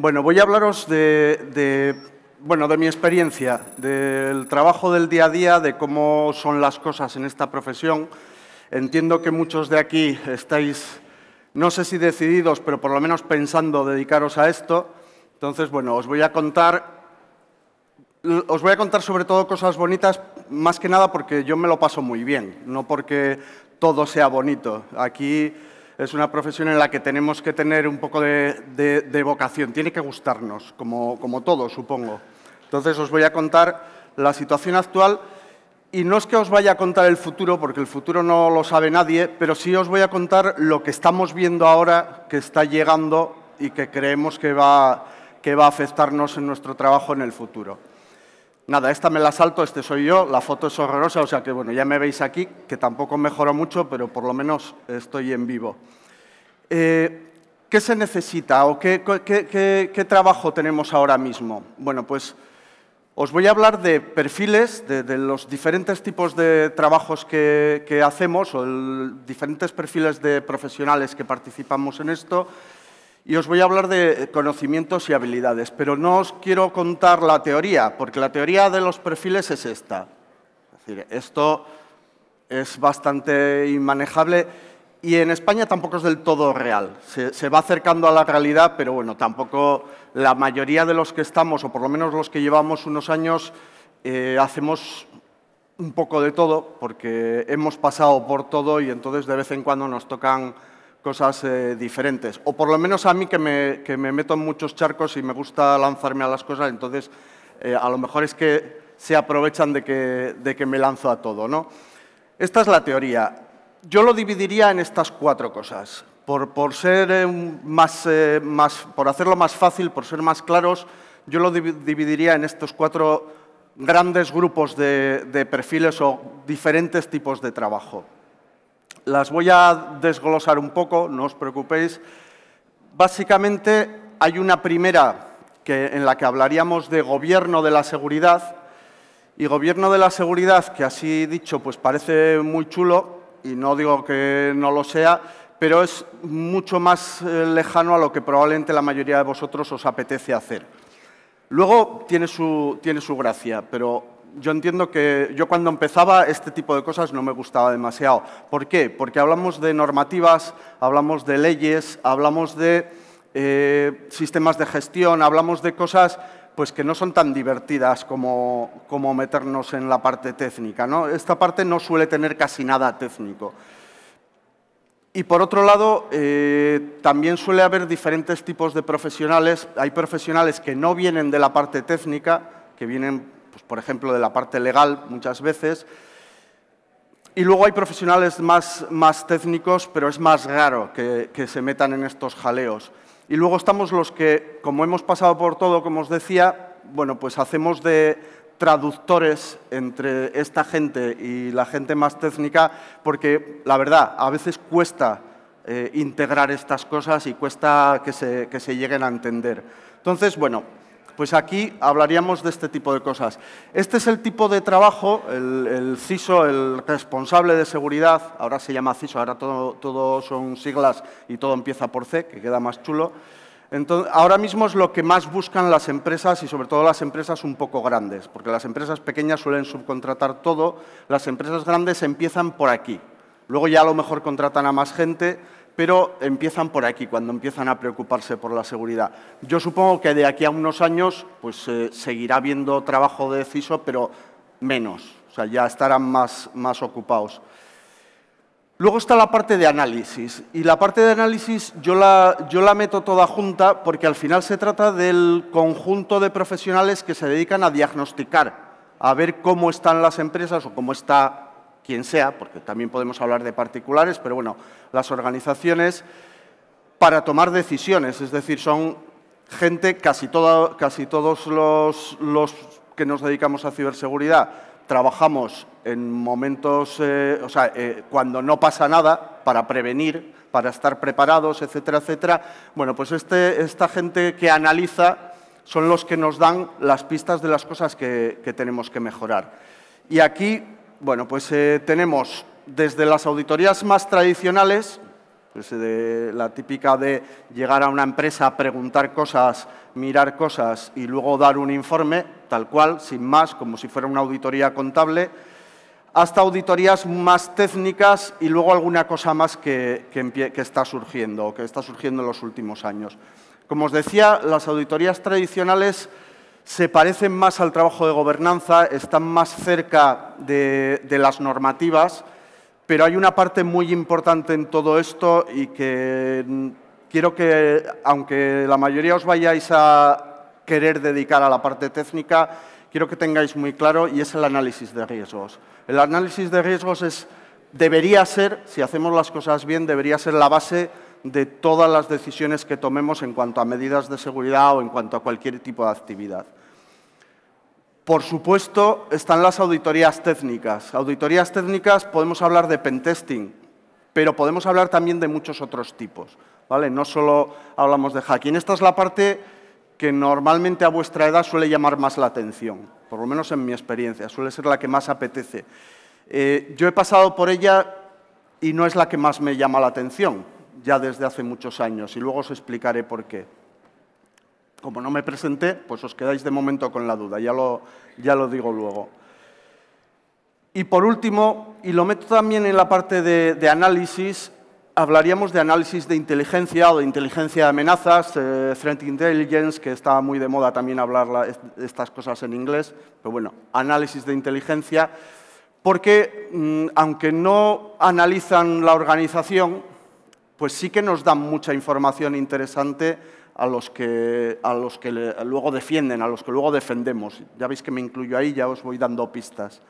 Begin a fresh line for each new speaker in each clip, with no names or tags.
Bueno, voy a hablaros de, mi experiencia, del trabajo del día a día, de cómo son las cosas en esta profesión. Entiendo que muchos de aquí estáis, no sé si decididos, pero por lo menos pensando dedicaros a esto. Entonces, bueno, os voy a contar, os voy a contar sobre todo cosas bonitas, más que nada porque yo me lo paso muy bien, no porque todo sea bonito. Aquí es una profesión en la que tenemos que tener un poco de, vocación, tiene que gustarnos, como, como todo, supongo. Entonces os voy a contar la situación actual y no es que os vaya a contar el futuro, porque el futuro no lo sabe nadie, pero sí os voy a contar lo que estamos viendo ahora que está llegando y que creemos que va a afectarnos en nuestro trabajo en el futuro. Nada, esta me la salto, este soy yo, la foto es horrorosa, o sea que bueno, ya me veis aquí, que tampoco mejora mucho, pero por lo menos estoy en vivo. Eh, ¿Qué se necesita o qué, trabajo tenemos ahora mismo? Bueno, pues os voy a hablar de perfiles, de, los diferentes tipos de trabajos que, hacemos o diferentes perfiles de profesionales que participamos en esto y os voy a hablar de conocimientos y habilidades, pero no os quiero contar la teoría, porque la teoría de los perfiles es esta. Es decir, esto es bastante inmanejable y en España tampoco es del todo real. Se, va acercando a la realidad, pero bueno, tampoco la mayoría de los que estamos, o por lo menos los que llevamos unos años, eh, hacemos un poco de todo, porque hemos pasado por todo y entonces de vez en cuando nos tocan cosas eh, diferentes. O por lo menos a mí que me, meto en muchos charcos y me gusta lanzarme a las cosas, entonces eh, a lo mejor es que se aprovechan de que, me lanzo a todo. Esta es la teoría. Yo lo dividiría en estas cuatro cosas. Por, eh, hacerlo más fácil, por ser más claros, yo lo dividiría en estos cuatro grandes grupos de perfiles o diferentes tipos de trabajo. Las voy a desglosar un poco, no os preocupéis. Básicamente hay una primera que, en la que hablaríamos de gobierno de la seguridad. Y gobierno de la seguridad, que así dicho, pues parece muy chulo, y no digo que no lo sea, pero es mucho más eh, lejano a lo que probablemente la mayoría de vosotros os apetece hacer. Luego tiene su gracia, pero yo entiendo que yo cuando empezaba este tipo de cosas no me gustaba demasiado. ¿Por qué? Porque hablamos de normativas, hablamos de leyes, hablamos de eh, sistemas de gestión, hablamos de cosas pues que no son tan divertidas como, como meternos en la parte técnica. Esta parte no suele tener casi nada técnico. Y por otro lado, eh, también suele haber diferentes tipos de profesionales. Hay profesionales que no vienen de la parte técnica, que vienen pues, por ejemplo, de la parte legal muchas veces. Y luego hay profesionales más, técnicos, pero es más raro que, se metan en estos jaleos. Y luego estamos los que, como hemos pasado por todo, como os decía, bueno, pues hacemos de traductores entre esta gente y la gente más técnica, porque la verdad, a veces cuesta eh, integrar estas cosas y cuesta que se, que se lleguen a entender. Entonces, bueno, pues aquí hablaríamos de este tipo de cosas. Este es el tipo de trabajo, el, CISO, el responsable de seguridad, ahora se llama CISO, ahora todo, son siglas y todo empieza por C, que queda más chulo. ahora mismo es lo que más buscan las empresas y sobre todo las empresas un poco grandes, porque las empresas pequeñas suelen subcontratar todo, las empresas grandes empiezan por aquí. Luego ya a lo mejor contratan a más gente, pero empiezan por aquí, cuando empiezan a preocuparse por la seguridad. Yo supongo que de aquí a unos años pues, eh, seguirá habiendo trabajo de CISO, pero menos, o sea, ya estarán más, más ocupados. Luego está la parte de análisis, y la parte de análisis yo la, yo la meto toda junta porque al final se trata del conjunto de profesionales que se dedican a diagnosticar, a ver cómo están las empresas o cómo está quien sea, porque también podemos hablar de particulares, pero bueno, las organizaciones para tomar decisiones, es decir, son gente, casi, casi todos los, que nos dedicamos a ciberseguridad, trabajamos en momentos, eh, o sea, eh, cuando no pasa nada, para prevenir, para estar preparados, etcétera, etcétera. Bueno, pues este, esta gente que analiza son los que nos dan las pistas de las cosas que, que tenemos que mejorar. Y aquí bueno, pues eh, tenemos desde las auditorías más tradicionales, de, pues, eh, la típica de llegar a una empresa, preguntar cosas, mirar cosas y luego dar un informe, tal cual, sin más, como si fuera una auditoría contable, hasta auditorías más técnicas y luego alguna cosa más que, que está surgiendo, que está surgiendo en los últimos años. Como os decía, las auditorías tradicionales se parecen más al trabajo de gobernanza, están más cerca de, las normativas, pero hay una parte muy importante en todo esto y que quiero que, aunque la mayoría os vayáis a querer dedicar a la parte técnica, quiero que tengáis muy claro y es el análisis de riesgos. El análisis de riesgos es, debería ser, si hacemos las cosas bien, debería ser la base de todas las decisiones que tomemos en cuanto a medidas de seguridad o en cuanto a cualquier tipo de actividad. Por supuesto, están las auditorías técnicas. Auditorías técnicas podemos hablar de pentesting, pero podemos hablar también de muchos otros tipos. No solo hablamos de hacking. Esta es la parte que normalmente a vuestra edad suele llamar más la atención, por lo menos en mi experiencia, suele ser la que más apetece. Eh, yo he pasado por ella y no es la que más me llama la atención, ya desde hace muchos años, y luego os explicaré por qué. Como no me presenté, pues os quedáis de momento con la duda, ya lo, digo luego. Y por último, y lo meto también en la parte de, análisis, hablaríamos de análisis de inteligencia o de inteligencia de amenazas, eh, threat intelligence, que está muy de moda también hablar estas cosas en inglés, pero bueno, análisis de inteligencia, porque mm, aunque no analizan la organización, pues sí que nos dan mucha información interesante a los que, a los que luego defienden, a los que luego defendemos. Ya veis que me incluyo ahí, ya os voy dando pistas.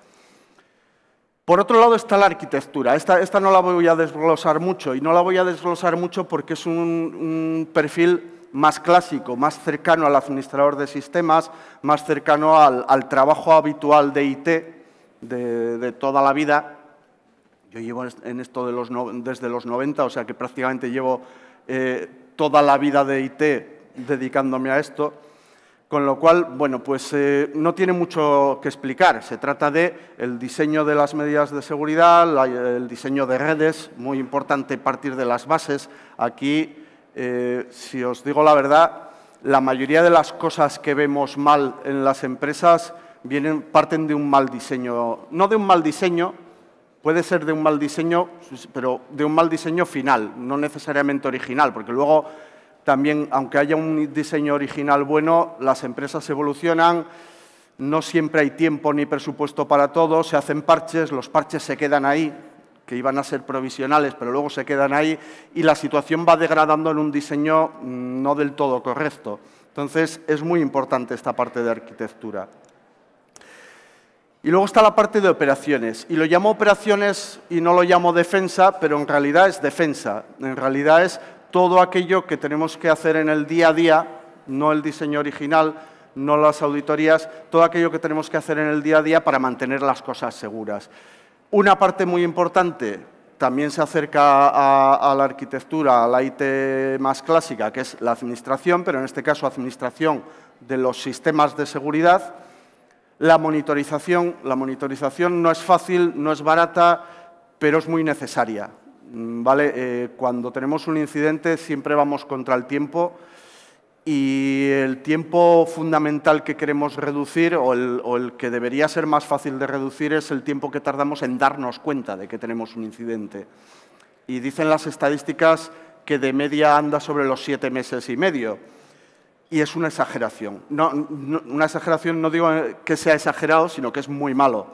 Por otro lado está la arquitectura. Esta, esta no la voy a desglosar mucho y no la voy a desglosar mucho porque es un, perfil más clásico, más cercano al administrador de sistemas, más cercano al, trabajo habitual de IT de, toda la vida. Yo llevo en esto de los desde los 90, o sea que prácticamente llevo eh, toda la vida de IT dedicándome a esto, con lo cual, bueno, pues eh, no tiene mucho que explicar. Se trata de el diseño de las medidas de seguridad, el diseño de redes, muy importante partir de las bases. Aquí, eh, si os digo la verdad, la mayoría de las cosas que vemos mal en las empresas vienen, parten de un mal diseño, no de un mal diseño, puede ser de un mal diseño, pero de un mal diseño final, no necesariamente original, porque luego también, aunque haya un diseño original bueno, las empresas evolucionan, no siempre hay tiempo ni presupuesto para todo, se hacen parches, los parches se quedan ahí, que iban a ser provisionales, pero luego se quedan ahí, y la situación va degradando en un diseño mm, no del todo correcto. Entonces, es muy importante esta parte de arquitectura. Y luego está la parte de operaciones. Y lo llamo operaciones y no lo llamo defensa, pero en realidad es defensa. En realidad es todo aquello que tenemos que hacer en el día a día, no el diseño original, no las auditorías, todo aquello que tenemos que hacer en el día a día para mantener las cosas seguras. Una parte muy importante también se acerca a, la arquitectura, a la IT más clásica, que es la administración, pero en este caso administración de los sistemas de seguridad la monitorización. La monitorización no es fácil, no es barata, pero es muy necesaria. Mm, ¿vale? Eh, cuando tenemos un incidente siempre vamos contra el tiempo y el tiempo fundamental que queremos reducir o el, que debería ser más fácil de reducir es el tiempo que tardamos en darnos cuenta de que tenemos un incidente. Y dicen las estadísticas que de media anda sobre los siete meses y medio y es una exageración. No, una exageración no digo que sea exagerado, sino que es muy malo.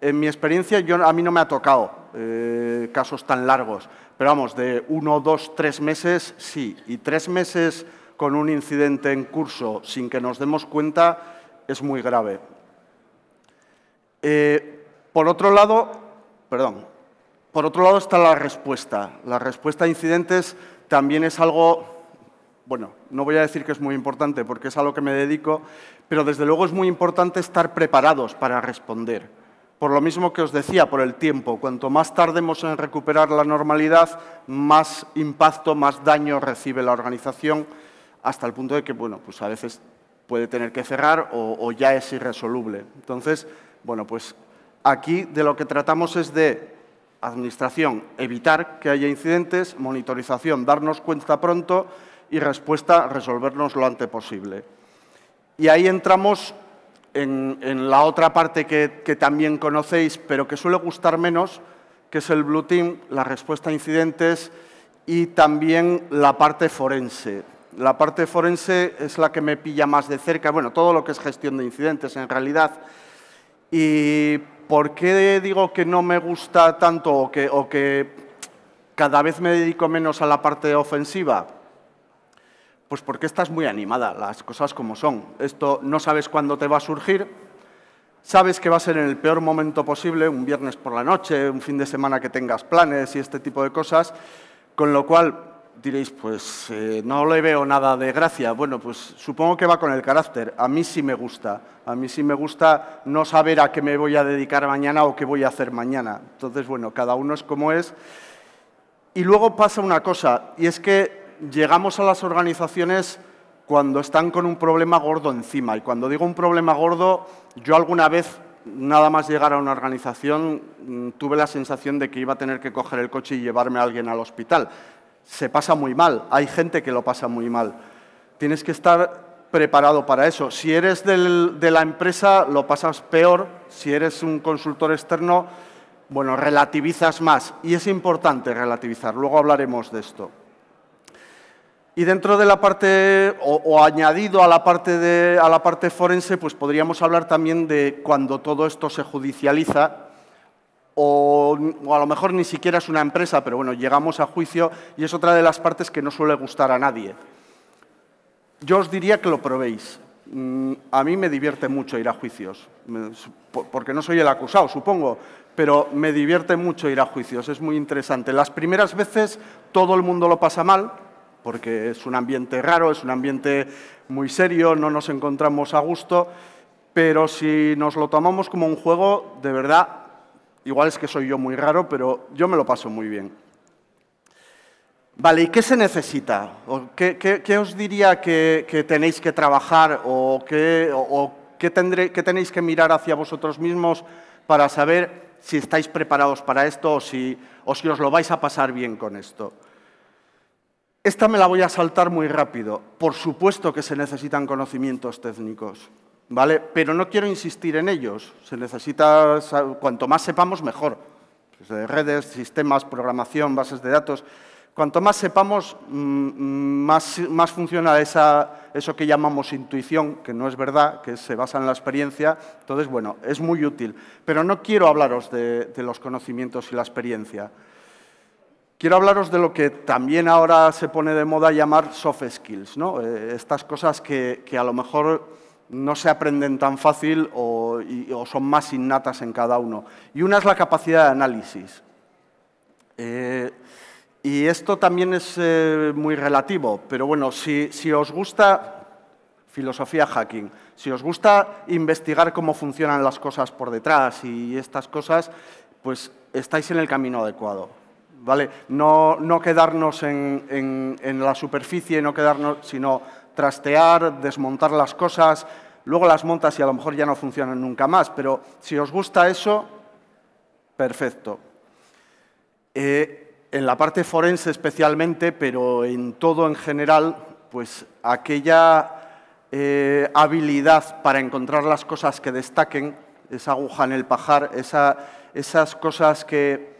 En mi experiencia, yo, a mí no me ha tocado eh, casos tan largos, pero vamos, de uno, dos, tres meses, sí. Y tres meses con un incidente en curso sin que nos demos cuenta es muy grave. Eh, por otro lado, perdón, por otro lado está la respuesta. La respuesta a incidentes también es algo bueno, no voy a decir que es muy importante porque es a lo que me dedico, pero desde luego es muy importante estar preparados para responder. Por lo mismo que os decía, por el tiempo, cuanto más tardemos en recuperar la normalidad, más impacto, más daño recibe la organización, hasta el punto de que, bueno, pues a veces puede tener que cerrar o ya es irresoluble. Entonces, bueno, pues aquí de lo que tratamos es de administración, evitar que haya incidentes, monitorización, darnos cuenta pronto y respuesta resolvernos lo antes posible. Y ahí entramos en, la otra parte que, también conocéis, pero que suele gustar menos, que es el Blue Team, la respuesta a incidentes y también la parte forense. La parte forense es la que me pilla más de cerca, bueno, todo lo que es gestión de incidentes en realidad. ¿Y por qué digo que no me gusta tanto o que cada vez me dedico menos a la parte ofensiva? Pues porque estás muy animada, las cosas como son. Esto no sabes cuándo te va a surgir, sabes que va a ser en el peor momento posible, un viernes por la noche, un fin de semana que tengas planes y este tipo de cosas, con lo cual diréis, pues eh, no le veo nada de gracia. Bueno, pues supongo que va con el carácter. A mí sí me gusta. A mí sí me gusta no saber a qué me voy a dedicar mañana o qué voy a hacer mañana. Entonces, bueno, cada uno es como es. Y luego pasa una cosa, y es que llegamos a las organizaciones cuando están con un problema gordo encima. Y cuando digo un problema gordo, yo alguna vez, nada más llegar a una organización, mm, tuve la sensación de que iba a tener que coger el coche y llevarme a alguien al hospital. Se pasa muy mal, hay gente que lo pasa muy mal. Tienes que estar preparado para eso. Si eres de la empresa, lo pasas peor. Si eres un consultor externo, bueno, relativizas más. Y es importante relativizar. Luego hablaremos de esto. Y dentro de la parte, o, añadido a la parte, de, a la parte forense, pues podríamos hablar también de cuando todo esto se judicializa, o, a lo mejor ni siquiera es una empresa, pero bueno, llegamos a juicio y es otra de las partes que no suele gustar a nadie. Yo os diría que lo probéis. Mm, a mí me divierte mucho ir a juicios, porque no soy el acusado, supongo, pero me divierte mucho ir a juicios, es muy interesante. Las primeras veces todo el mundo lo pasa mal, porque es un ambiente raro, es un ambiente muy serio, no nos encontramos a gusto, pero si nos lo tomamos como un juego, de verdad, igual es que soy yo muy raro, pero yo me lo paso muy bien. Vale, ¿y qué se necesita? ¿Qué, os diría que, tenéis que trabajar o, qué, tenéis que mirar hacia vosotros mismos para saber si estáis preparados para esto o si os lo vais a pasar bien con esto? Esta me la voy a saltar muy rápido. Por supuesto que se necesitan conocimientos técnicos, ¿vale? Pero no quiero insistir en ellos. Se necesita, cuanto más sepamos, mejor. Pues redes, sistemas, programación, bases de datos. Cuanto más sepamos, mm, más, funciona eso que llamamos intuición, que no es verdad, que se basa en la experiencia. Entonces, bueno, es muy útil. Pero no quiero hablaros de, de los conocimientos y la experiencia. Quiero hablaros de lo que también ahora se pone de moda llamar soft skills, eh, estas cosas que, a lo mejor no se aprenden tan fácil o, son más innatas en cada uno. Y una es la capacidad de análisis. Eh, y esto también es eh, muy relativo, pero bueno, si os gusta filosofía hacking. Si os gusta investigar cómo funcionan las cosas por detrás y estas cosas, pues estáis en el camino adecuado. ¿vale? No, quedarnos en, la superficie, no quedarnos, sino trastear, desmontar las cosas, luego las montas y a lo mejor ya no funcionan nunca más, pero si os gusta eso, perfecto. Eh, en la parte forense especialmente, pero en todo en general, pues aquella eh, habilidad para encontrar las cosas que destaquen, esa aguja en el pajar, esas cosas que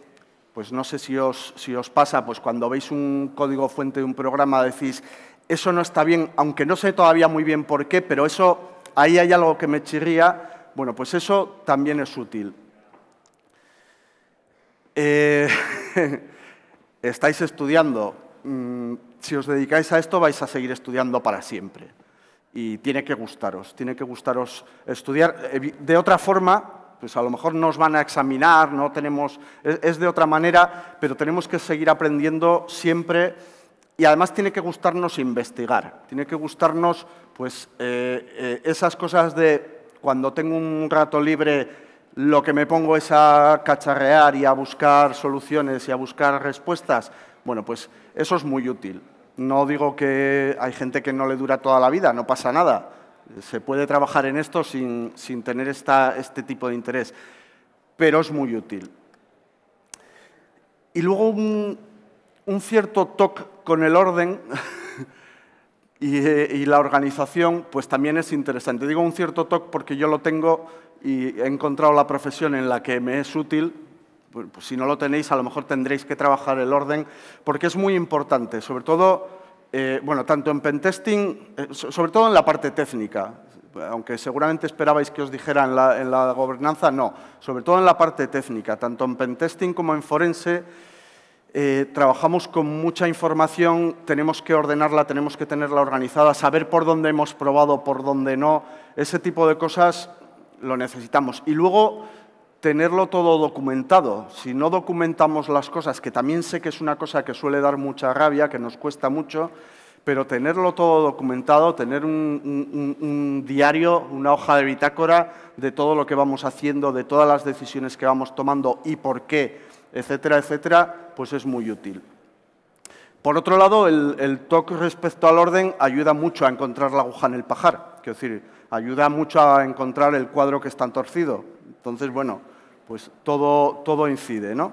pues no sé si os, pasa, pues cuando veis un código fuente de un programa decís, eso no está bien, aunque no sé todavía muy bien por qué, pero eso, ahí hay algo que me chirría, bueno, pues eso también es útil. Eh, estáis estudiando, mm, si os dedicáis a esto vais a seguir estudiando para siempre y tiene que gustaros, tiene que gustaros estudiar. Eh, de otra forma, pues a lo mejor nos van a examinar, no tenemos, es de otra manera, pero tenemos que seguir aprendiendo siempre y además tiene que gustarnos investigar, tiene que gustarnos pues eh, eh, esas cosas de cuando tengo un rato libre lo que me pongo es a cacharrear y a buscar soluciones y a buscar respuestas. Bueno, pues eso es muy útil. No digo que hay gente que no le dura toda la vida, no pasa nada se puede trabajar en esto sin, tener este tipo de interés, pero es muy útil. Y luego un, cierto toque con el orden eh, y, la organización, pues también es interesante. Digo un cierto toque porque yo lo tengo y he encontrado la profesión en la que me es útil. Pues, pues si no lo tenéis, a lo mejor tendréis que trabajar el orden, porque es muy importante, sobre todo eh, bueno, tanto en pentesting, eh, sobre todo en la parte técnica, aunque seguramente esperabais que os dijera en la, gobernanza, no, sobre todo en la parte técnica, tanto en pentesting como en forense, eh, trabajamos con mucha información, tenemos que ordenarla, tenemos que tenerla organizada, saber por dónde hemos probado, por dónde no, ese tipo de cosas lo necesitamos. Y luego tenerlo todo documentado. Si no documentamos las cosas, que también sé que es una cosa que suele dar mucha rabia, que nos cuesta mucho, pero tenerlo todo documentado, tener un, diario, una hoja de bitácora de todo lo que vamos haciendo, de todas las decisiones que vamos tomando y por qué, etcétera, etcétera, pues es muy útil. Por otro lado, el, toque respecto al orden ayuda mucho a encontrar la aguja en el pajar, quiero decir, ayuda mucho a encontrar el cuadro que está torcido. Entonces, bueno, pues todo, todo incide, ¿no?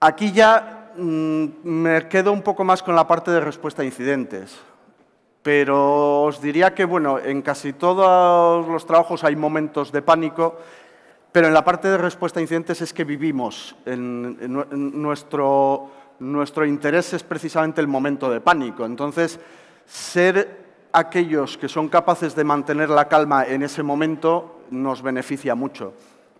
Aquí ya mm, me quedo un poco más con la parte de respuesta a incidentes, pero os diría que, bueno, en casi todos los trabajos hay momentos de pánico, pero en la parte de respuesta a incidentes es que vivimos, nuestro, nuestro interés es precisamente el momento de pánico, entonces ser aquellos que son capaces de mantener la calma en ese momento nos beneficia mucho.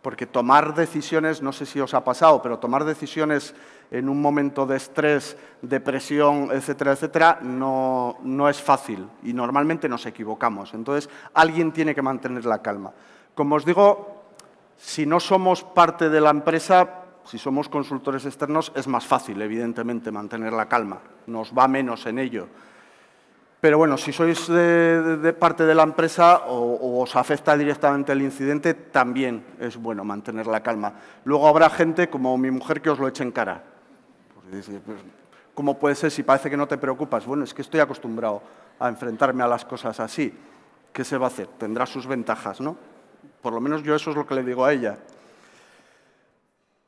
Porque tomar decisiones, no sé si os ha pasado, pero tomar decisiones en un momento de estrés, depresión, etcétera, etcétera, no, no es fácil y normalmente nos equivocamos. Entonces, alguien tiene que mantener la calma. Como os digo, si no somos parte de la empresa, si somos consultores externos, es más fácil, evidentemente, mantener la calma. Nos va menos en ello pero bueno, si sois de, parte de la empresa o, os afecta directamente el incidente, también es bueno mantener la calma. Luego habrá gente como mi mujer que os lo eche en cara. Pues, ¿Cómo puede ser si parece que no te preocupas? Bueno, es que estoy acostumbrado a enfrentarme a las cosas así. ¿Qué se va a hacer? Tendrá sus ventajas, ¿no? Por lo menos yo eso es lo que le digo a ella.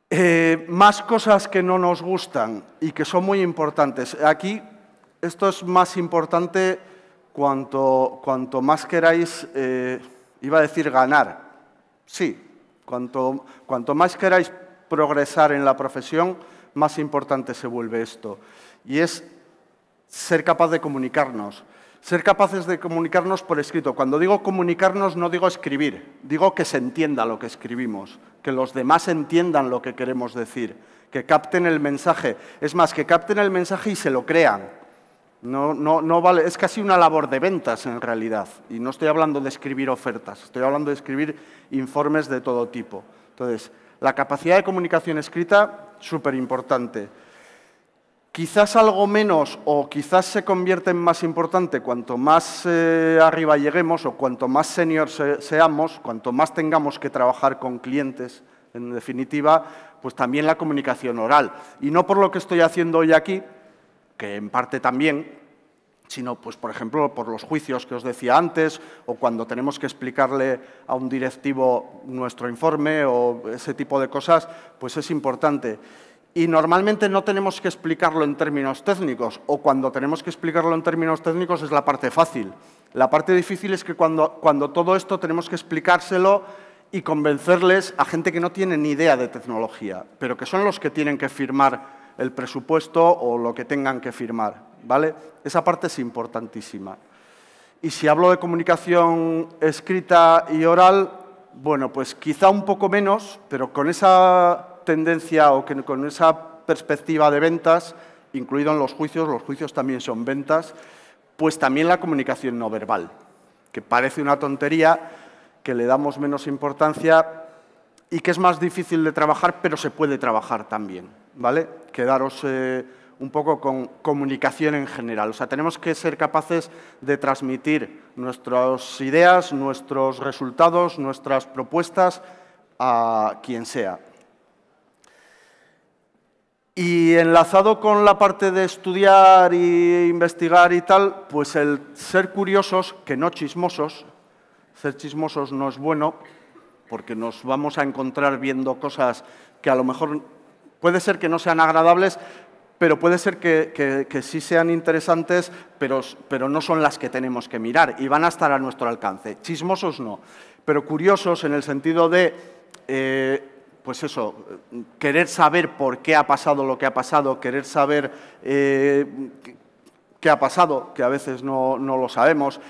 Eh, más cosas que no nos gustan y que son muy importantes. Aquí esto es más importante cuanto, más queráis, eh, iba a decir ganar. Sí, cuanto, cuanto más queráis progresar en la profesión, más importante se vuelve esto. Y es ser capaz de comunicarnos. Ser capaces de comunicarnos por escrito. Cuando digo comunicarnos no digo escribir, digo que se entienda lo que escribimos, que los demás entiendan lo que queremos decir, que capten el mensaje. Es más, que capten el mensaje y se lo crean. No, no, no vale, es casi una labor de ventas en realidad. Y no estoy hablando de escribir ofertas, estoy hablando de escribir informes de todo tipo. Entonces, la capacidad de comunicación escrita, súper importante. Quizás algo menos o quizás se convierte en más importante cuanto más eh, arriba lleguemos o cuanto más senior seamos, cuanto más tengamos que trabajar con clientes, en definitiva, pues también la comunicación oral. Y no por lo que estoy haciendo hoy aquí, que en parte también, sino, pues, por ejemplo, por los juicios que os decía antes, o cuando tenemos que explicarle a un directivo nuestro informe o ese tipo de cosas, pues es importante. Y normalmente no tenemos que explicarlo en términos técnicos, o cuando tenemos que explicarlo en términos técnicos es la parte fácil. La parte difícil es que cuando, cuando todo esto tenemos que explicárselo y convencerles a gente que no tiene ni idea de tecnología, pero que son los que tienen que firmar el presupuesto o lo que tengan que firmar. ¿vale? Esa parte es importantísima. Y si hablo de comunicación escrita y oral, bueno, pues quizá un poco menos, pero con esa tendencia o con esa perspectiva de ventas, incluido en los juicios, los juicios también son ventas, pues también la comunicación no verbal, que parece una tontería, que le damos menos importancia, y que es más difícil de trabajar, pero se puede trabajar también, ¿vale? Quedaros eh, un poco con comunicación en general. O sea, tenemos que ser capaces de transmitir nuestras ideas, nuestros resultados, nuestras propuestas a quien sea. Y enlazado con la parte de estudiar e investigar y tal, pues el ser curiosos, que no chismosos, ser chismosos no es bueno, porque nos vamos a encontrar viendo cosas que a lo mejor puede ser que no sean agradables, pero puede ser que, sí sean interesantes, pero, pero no son las que tenemos que mirar y van a estar a nuestro alcance. Chismosos no, pero curiosos en el sentido de... Eh, pues eso, querer saber por qué ha pasado lo que ha pasado, querer saber eh, qué ha pasado, que a veces no, no lo sabemos.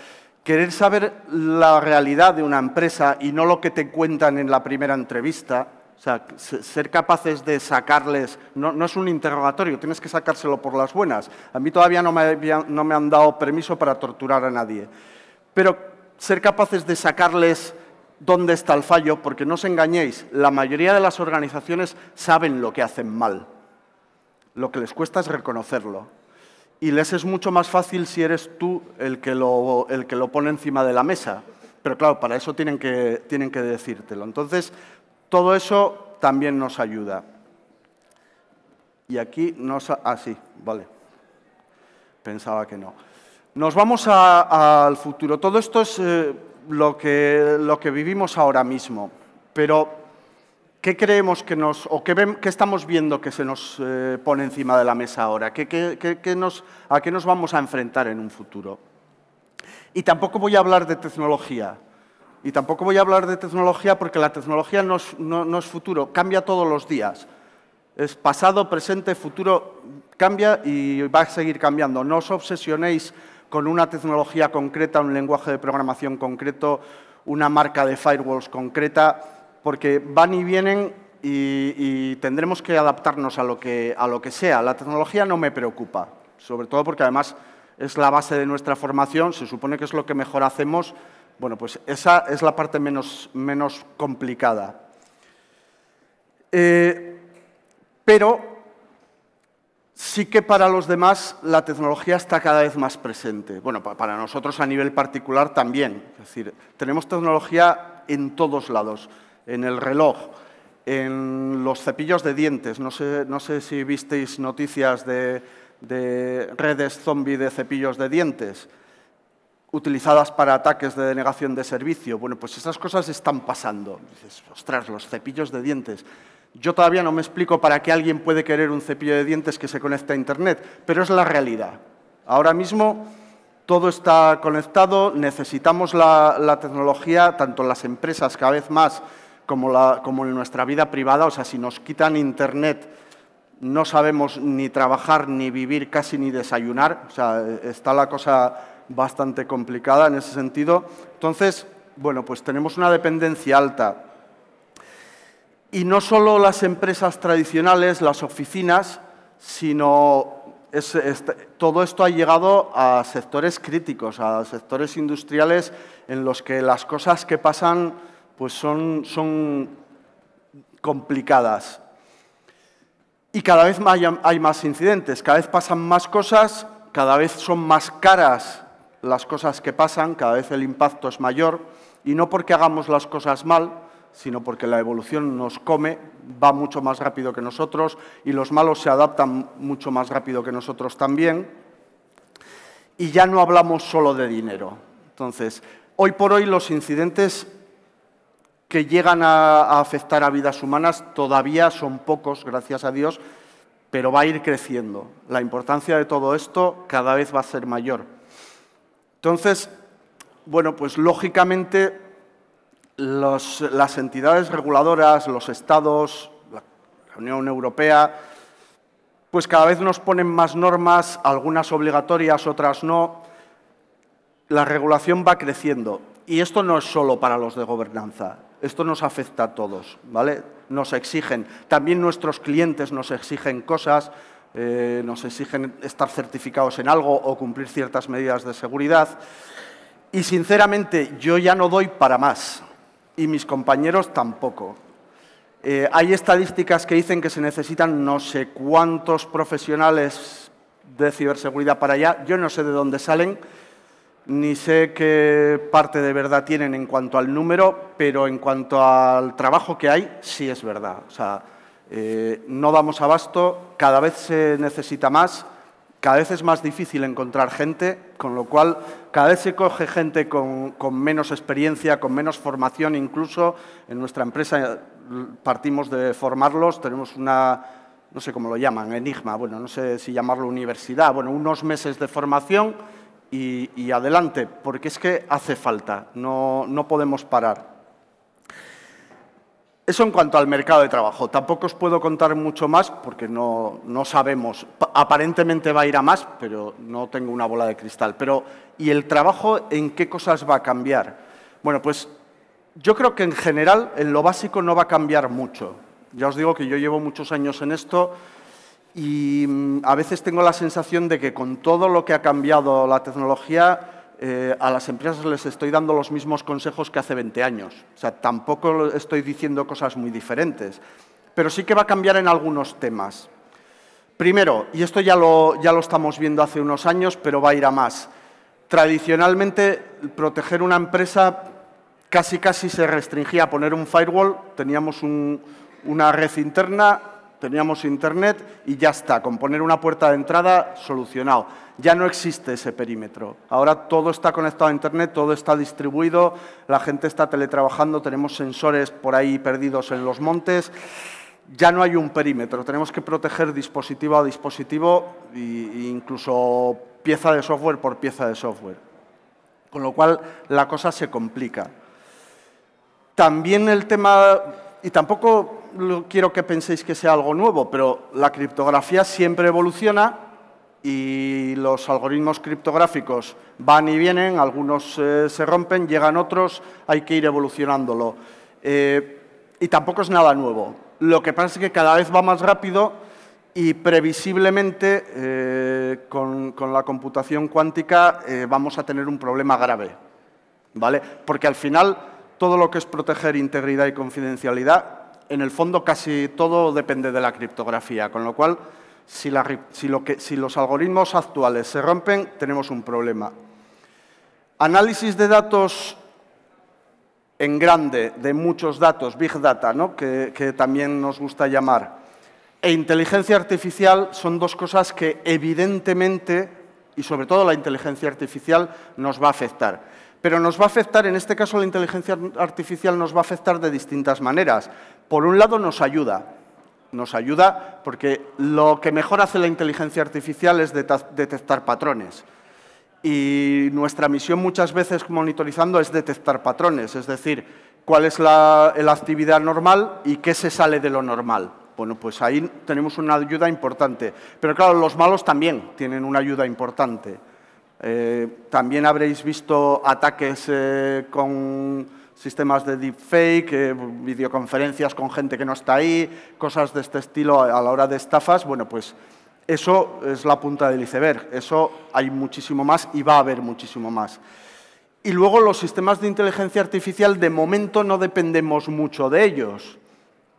Querer saber la realidad de una empresa y no lo que te cuentan en la primera entrevista, o sea, ser capaces de sacarles, no, es un interrogatorio, tienes que sacárselo por las buenas. A mí todavía no me han dado permiso para torturar a nadie. Pero ser capaces de sacarles dónde está el fallo, porque no os engañéis, la mayoría de las organizaciones saben lo que hacen mal. Lo que les cuesta es reconocerlo y les es mucho más fácil si eres tú el que lo, el que lo pone encima de la mesa. Pero claro, para eso tienen que, tienen que decírtelo. Entonces, todo eso también nos ayuda. Y aquí nos... Ah, sí, vale. Pensaba que no. Nos vamos al futuro. Todo esto es eh, lo, que, lo que vivimos ahora mismo. Pero ¿Qué creemos que nos, o qué, estamos viendo que se nos eh, pone encima de la mesa ahora? ¿A qué nos vamos a enfrentar en un futuro? Y tampoco voy a hablar de tecnología. Y tampoco voy a hablar de tecnología porque la tecnología no no es futuro, cambia todos los días. Es pasado, presente, futuro, cambia y va a seguir cambiando. No os obsesionéis con una tecnología concreta, un lenguaje de programación concreto, una marca de firewalls concreta porque van y vienen y, tendremos que adaptarnos a lo que, a lo que sea. La tecnología no me preocupa, sobre todo porque además es la base de nuestra formación, se supone que es lo que mejor hacemos. Bueno, pues esa es la parte menos, complicada. Eh, pero sí que para los demás la tecnología está cada vez más presente. Bueno, para nosotros a nivel particular también. Es decir, tenemos tecnología en todos lados en el reloj, en los cepillos de dientes. No sé, no sé si visteis noticias de, redes zombie de cepillos de dientes utilizadas para ataques de denegación de servicio. Bueno, pues esas cosas están pasando. Dices, ostras, los cepillos de dientes. Yo todavía no me explico para qué alguien puede querer un cepillo de dientes que se conecta a Internet, pero es la realidad. Ahora mismo todo está conectado, necesitamos la tecnología, tanto las empresas cada vez más como, la, como en nuestra vida privada, o sea, si nos quitan Internet, no sabemos ni trabajar, ni vivir, casi ni desayunar, o sea, está la cosa bastante complicada en ese sentido. Entonces, bueno, pues tenemos una dependencia alta. Y no solo las empresas tradicionales, las oficinas, sino todo esto ha llegado a sectores críticos, a sectores industriales en los que las cosas que pasan pues son, complicadas. Y cada vez hay más incidentes, cada vez pasan más cosas, cada vez son más caras las cosas que pasan, cada vez el impacto es mayor, y no porque hagamos las cosas mal, sino porque la evolución nos come, va mucho más rápido que nosotros y los malos se adaptan mucho más rápido que nosotros también. Y ya no hablamos solo de dinero. Entonces, hoy por hoy los incidentes que llegan a, afectar a vidas humanas todavía son pocos, gracias a Dios, pero va a ir creciendo. La importancia de todo esto cada vez va a ser mayor. Entonces, bueno, pues lógicamente las entidades reguladoras, los estados, la Unión Europea, pues cada vez nos ponen más normas, algunas obligatorias, otras no. La regulación va creciendo. Y esto no es solo para los de gobernanza, esto nos afecta a todos, ¿vale? Nos exigen. También nuestros clientes nos exigen cosas, eh, nos exigen estar certificados en algo o cumplir ciertas medidas de seguridad. Y sinceramente, yo ya no doy para más. Y mis compañeros tampoco. Eh, hay estadísticas que dicen que se necesitan no sé cuántos profesionales de ciberseguridad para allá. Yo no sé de dónde salen ni sé qué parte de verdad tienen en cuanto al número, pero en cuanto al trabajo que hay, sí es verdad. O sea, eh, no damos abasto, cada vez se necesita más, cada vez es más difícil encontrar gente, con lo cual cada vez se coge gente con, con menos experiencia, con menos formación incluso. En nuestra empresa eh, partimos de formarlos, tenemos una no sé cómo lo llaman, enigma, bueno, no sé si llamarlo universidad, bueno, unos meses de formación y, adelante, porque es que hace falta, no, podemos parar. Eso en cuanto al mercado de trabajo. Tampoco os puedo contar mucho más porque no, no, sabemos. Aparentemente va a ir a más, pero no tengo una bola de cristal. Pero, ¿y el trabajo en qué cosas va a cambiar? Bueno, pues yo creo que en general en lo básico no va a cambiar mucho. Ya os digo que yo llevo muchos años en esto y mm, a veces tengo la sensación de que con todo lo que ha cambiado la tecnología, eh, a las empresas les estoy dando los mismos consejos que hace 20 años. O sea, tampoco estoy diciendo cosas muy diferentes. Pero sí que va a cambiar en algunos temas. Primero, y esto ya lo, ya lo estamos viendo hace unos años, pero va a ir a más. Tradicionalmente, proteger una empresa casi casi se restringía a poner un firewall. Teníamos una red interna, teníamos internet y ya está, con poner una puerta de entrada solucionado. Ya no existe ese perímetro. Ahora todo está conectado a internet, todo está distribuido, la gente está teletrabajando, tenemos sensores por ahí perdidos en los montes. Ya no hay un perímetro, tenemos que proteger dispositivo a dispositivo e incluso pieza de software por pieza de software. Con lo cual la cosa se complica. También el tema, y tampoco quiero que penséis que sea algo nuevo, pero la criptografía siempre evoluciona y los algoritmos criptográficos van y vienen, algunos eh, se rompen, llegan otros, hay que ir evolucionándolo. Eh, y tampoco es nada nuevo. Lo que pasa es que cada vez va más rápido y previsiblemente eh, con, la computación cuántica vamos a tener un problema grave. Porque al final todo lo que es proteger integridad y confidencialidad en el fondo casi todo depende de la criptografía, con lo cual, si, los algoritmos actuales se rompen, tenemos un problema. Análisis de datos en grande, de muchos datos, Big Data, que también nos gusta llamar, e inteligencia artificial son dos cosas que evidentemente, y sobre todo la inteligencia artificial, nos va a afectar pero nos va a afectar, en este caso la inteligencia artificial nos va a afectar de distintas maneras. Por un lado nos ayuda, nos ayuda porque lo que mejor hace la inteligencia artificial es detectar patrones. Y nuestra misión muchas veces monitorizando es detectar patrones, es decir, cuál es la, actividad normal y qué se sale de lo normal. Bueno, pues ahí tenemos una ayuda importante. Pero claro, los malos también tienen una ayuda importante. Eh, también habréis visto ataques eh, con sistemas de deepfake, eh, videoconferencias con gente que no está ahí, cosas de este estilo a la hora de estafas. Bueno, pues eso es la punta del iceberg. Eso hay muchísimo más y va a haber muchísimo más. Y luego los sistemas de inteligencia artificial, de momento no dependemos mucho de ellos.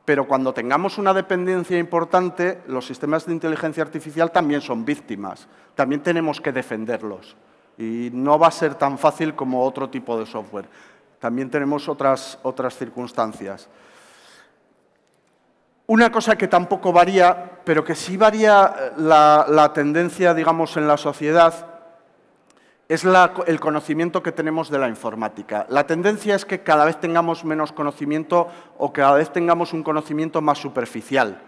Pero cuando tengamos una dependencia importante, los sistemas de inteligencia artificial también son víctimas, también tenemos que defenderlos. Y no va a ser tan fácil como otro tipo de software. También tenemos otras, otras circunstancias. Una cosa que tampoco varía, pero que sí varía la, la tendencia, digamos, en la sociedad, es el conocimiento que tenemos de la informática. La tendencia es que cada vez tengamos menos conocimiento o cada vez tengamos un conocimiento más superficial.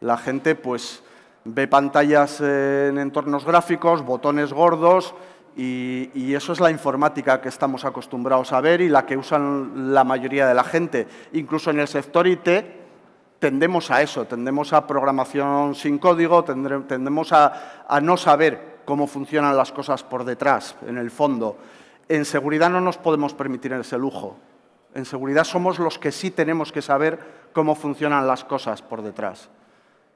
La gente pues, ve pantallas en entornos gráficos, botones gordos, y, eso es la informática que estamos acostumbrados a ver y la que usan la mayoría de la gente. Incluso en el sector IT tendemos a eso, tendemos a programación sin código, tendemos a no saber cómo funcionan las cosas por detrás, en el fondo. En seguridad no nos podemos permitir ese lujo. En seguridad somos los que sí tenemos que saber cómo funcionan las cosas por detrás.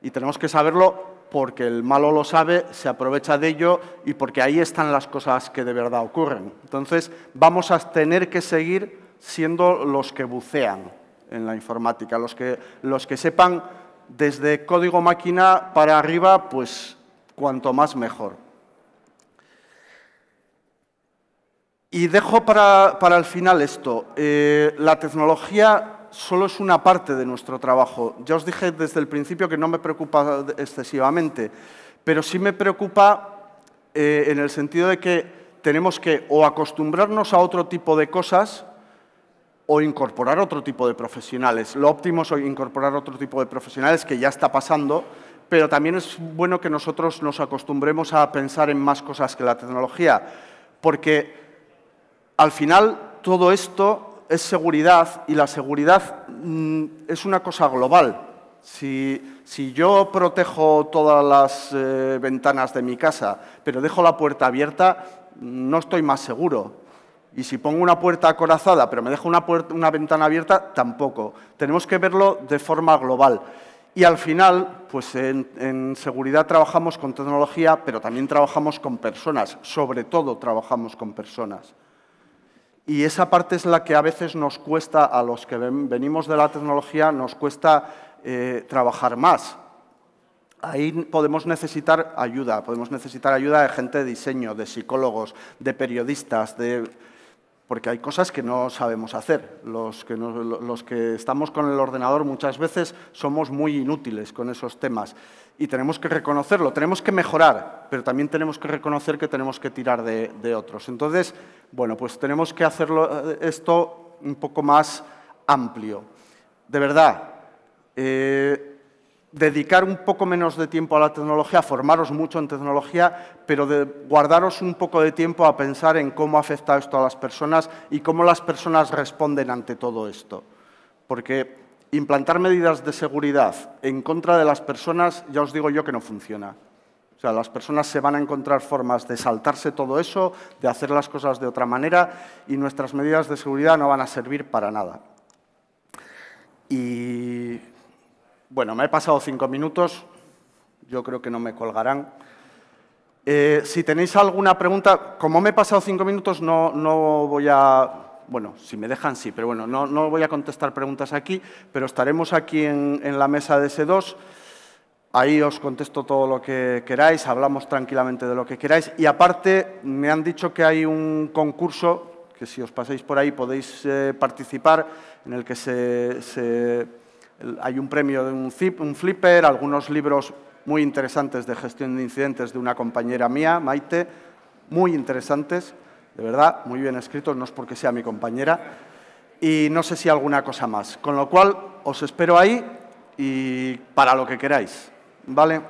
Y tenemos que saberlo porque el malo lo sabe, se aprovecha de ello y porque ahí están las cosas que de verdad ocurren. Entonces, vamos a tener que seguir siendo los que bucean en la informática, los que, los que sepan desde código máquina para arriba, pues cuanto más mejor. Y dejo para, el final esto. Eh, la tecnología solo es una parte de nuestro trabajo. Ya os dije desde el principio que no me preocupa excesivamente, pero sí me preocupa eh, en el sentido de que tenemos que o acostumbrarnos a otro tipo de cosas o incorporar otro tipo de profesionales. Lo óptimo es incorporar otro tipo de profesionales, que ya está pasando, pero también es bueno que nosotros nos acostumbremos a pensar en más cosas que la tecnología, porque al final todo esto es seguridad y la seguridad mm, es una cosa global. Si, yo protejo todas las eh, ventanas de mi casa, pero dejo la puerta abierta, mm, no estoy más seguro. Y si pongo una puerta acorazada, pero me dejo una, ventana abierta, tampoco. Tenemos que verlo de forma global. Y al final, pues en, seguridad trabajamos con tecnología, pero también trabajamos con personas, sobre todo trabajamos con personas. Y esa parte es la que a veces nos cuesta, a los que venimos de la tecnología, nos cuesta eh, trabajar más. Ahí podemos necesitar ayuda, podemos necesitar ayuda de gente de diseño, de psicólogos, de periodistas, de porque hay cosas que no sabemos hacer. Los que, estamos con el ordenador muchas veces somos muy inútiles con esos temas y tenemos que reconocerlo, tenemos que mejorar, pero también tenemos que reconocer que tenemos que tirar de, otros. Entonces, bueno, pues tenemos que hacerlo eh, esto un poco más amplio. De verdad, eh, dedicar un poco menos de tiempo a la tecnología, formaros mucho en tecnología, pero de guardaros un poco de tiempo a pensar en cómo afecta esto a las personas y cómo las personas responden ante todo esto. Porque implantar medidas de seguridad en contra de las personas, ya os digo yo que no funciona. O sea, las personas se van a encontrar formas de saltarse todo eso, de hacer las cosas de otra manera y nuestras medidas de seguridad no van a servir para nada. Y bueno, me he pasado cinco minutos, yo creo que no me colgarán. Eh, si tenéis alguna pregunta, como me he pasado cinco minutos, no, no voy a... Bueno, si me dejan, sí, pero bueno, no, no voy a contestar preguntas aquí, pero estaremos aquí en, la mesa de S2. Ahí os contesto todo lo que queráis, hablamos tranquilamente de lo que queráis. Y aparte, me han dicho que hay un concurso, que si os pasáis por ahí podéis eh, participar, en el que se, se hay un premio de un, flipper, algunos libros muy interesantes de gestión de incidentes de una compañera mía, Maite, muy interesantes, de verdad, muy bien escritos, no es porque sea mi compañera, y no sé si alguna cosa más. Con lo cual, os espero ahí y para lo que queráis, ¿vale?